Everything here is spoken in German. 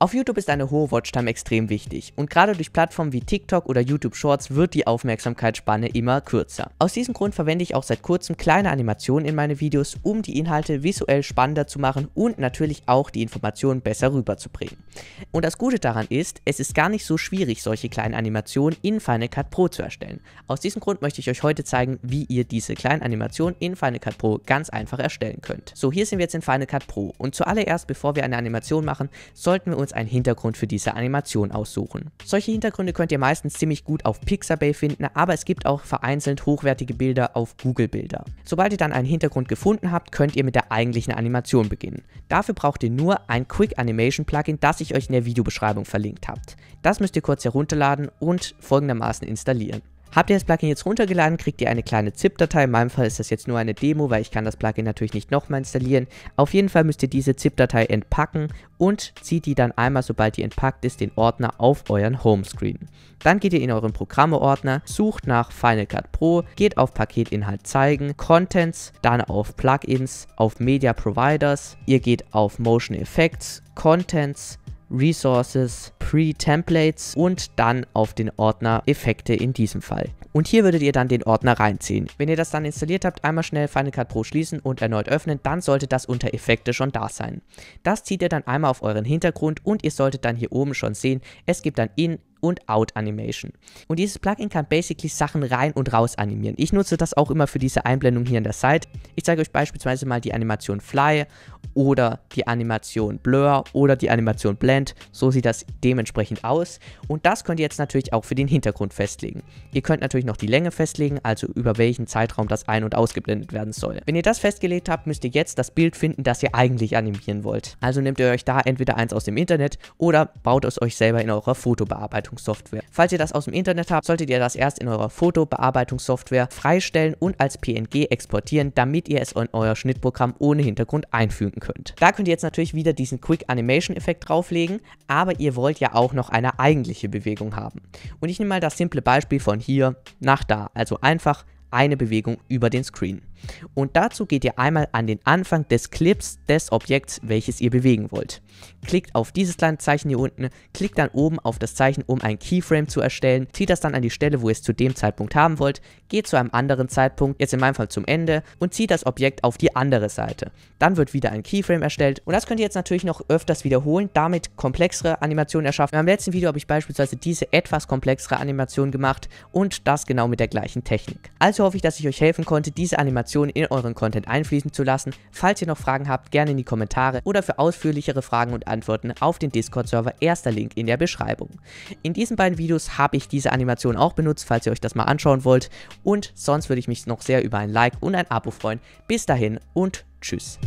Auf YouTube ist eine hohe Watchtime extrem wichtig und gerade durch Plattformen wie TikTok oder YouTube Shorts wird die Aufmerksamkeitsspanne immer kürzer. Aus diesem Grund verwende ich auch seit kurzem kleine Animationen in meine Videos, um die Inhalte visuell spannender zu machen und natürlich auch die Informationen besser rüberzubringen. Und das Gute daran ist, es ist gar nicht so schwierig, solche kleinen Animationen in Final Cut Pro zu erstellen. Aus diesem Grund möchte ich euch heute zeigen, wie ihr diese kleinen Animationen in Final Cut Pro ganz einfach erstellen könnt. So, hier sind wir jetzt in Final Cut Pro und zuallererst, bevor wir eine Animation machen, sollten wir uns uns einen Hintergrund für diese Animation aussuchen. Solche Hintergründe könnt ihr meistens ziemlich gut auf Pixabay finden, aber es gibt auch vereinzelt hochwertige Bilder auf Google Bilder. Sobald ihr dann einen Hintergrund gefunden habt, könnt ihr mit der eigentlichen Animation beginnen. Dafür braucht ihr nur ein Quick Animation Plugin, das ich euch in der Videobeschreibung verlinkt habt. Das müsst ihr kurz herunterladen und folgendermaßen installieren. Habt ihr das Plugin jetzt runtergeladen, kriegt ihr eine kleine ZIP-Datei. In meinem Fall ist das jetzt nur eine Demo, weil ich kann das Plugin natürlich nicht nochmal installieren. Auf jeden Fall müsst ihr diese ZIP-Datei entpacken und zieht die dann einmal, sobald die entpackt ist, den Ordner auf euren Homescreen. Dann geht ihr in euren Programme-Ordner, sucht nach Final Cut Pro, geht auf Paketinhalt zeigen, Contents, dann auf Plugins, auf Media Providers, ihr geht auf Motion Effects, Contents, Resources, Pre-Templates und dann auf den Ordner Effekte in diesem Fall. Und hier würdet ihr dann den Ordner reinziehen. Wenn ihr das dann installiert habt, einmal schnell Final Cut Pro schließen und erneut öffnen, dann sollte das unter Effekte schon da sein. Das zieht ihr dann einmal auf euren Hintergrund und ihr solltet dann hier oben schon sehen, es gibt dann in und Out Animation. Und dieses Plugin kann basically Sachen rein und raus animieren. Ich nutze das auch immer für diese Einblendung hier in der Seite. Ich zeige euch beispielsweise mal die Animation Fly oder die Animation Blur oder die Animation Blend. So sieht das dementsprechend aus. Und das könnt ihr jetzt natürlich auch für den Hintergrund festlegen. Ihr könnt natürlich noch die Länge festlegen, also über welchen Zeitraum das ein- und ausgeblendet werden soll. Wenn ihr das festgelegt habt, müsst ihr jetzt das Bild finden, das ihr eigentlich animieren wollt. Also nehmt ihr euch da entweder eins aus dem Internet oder baut es euch selber in eurer Fotobearbeitung Fotobearbeitungssoftware. Falls ihr das aus dem Internet habt, solltet ihr das erst in eurer Fotobearbeitungssoftware freistellen und als PNG exportieren, damit ihr es in euer Schnittprogramm ohne Hintergrund einfügen könnt. Da könnt ihr jetzt natürlich wieder diesen Quick Animation Effekt drauflegen, aber ihr wollt ja auch noch eine eigentliche Bewegung haben. Und ich nehme mal das simple Beispiel von hier nach da, also einfach eine Bewegung über den Screen. Und dazu geht ihr einmal an den Anfang des Clips des Objekts, welches ihr bewegen wollt. Klickt auf dieses kleine Zeichen hier unten, klickt dann oben auf das Zeichen, um ein Keyframe zu erstellen, zieht das dann an die Stelle, wo ihr es zu dem Zeitpunkt haben wollt, geht zu einem anderen Zeitpunkt, jetzt in meinem Fall zum Ende, und zieht das Objekt auf die andere Seite. Dann wird wieder ein Keyframe erstellt und das könnt ihr jetzt natürlich noch öfters wiederholen, damit komplexere Animationen erschaffen. Im letzten Video habe ich beispielsweise diese etwas komplexere Animation gemacht und das genau mit der gleichen Technik. Also also hoffe ich, dass ich euch helfen konnte, diese Animation in euren Content einfließen zu lassen. Falls ihr noch Fragen habt, gerne in die Kommentare oder für ausführlichere Fragen und Antworten auf den Discord-Server, erster Link in der Beschreibung. In diesen beiden Videos habe ich diese Animation auch benutzt, falls ihr euch das mal anschauen wollt. Und sonst würde ich mich noch sehr über ein Like und ein Abo freuen. Bis dahin und tschüss.